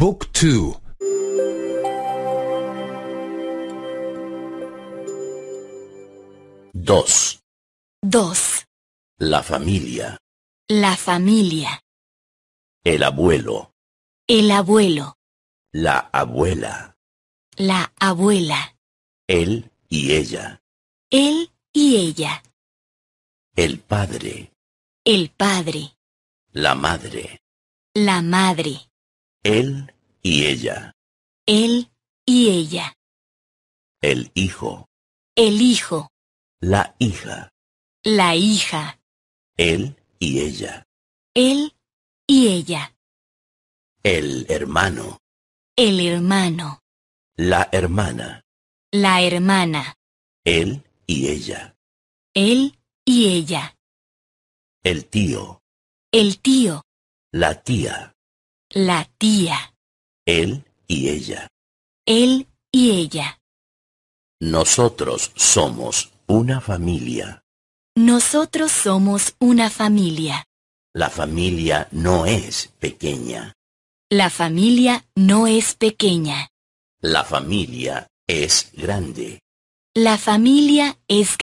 Book 2 2 La familia La familia El abuelo El abuelo La abuela La abuela Él y ella Él y ella El padre El padre La madre La madre él y ella. Él y ella. El hijo. El hijo. La hija. La hija. Él y ella. Él y ella. El hermano. El hermano. La hermana. La hermana. Él y ella. Él y ella. El tío. El tío. La tía. La tía. Él y ella. Él y ella. Nosotros somos una familia. Nosotros somos una familia. La familia no es pequeña. La familia no es pequeña. La familia es grande. La familia es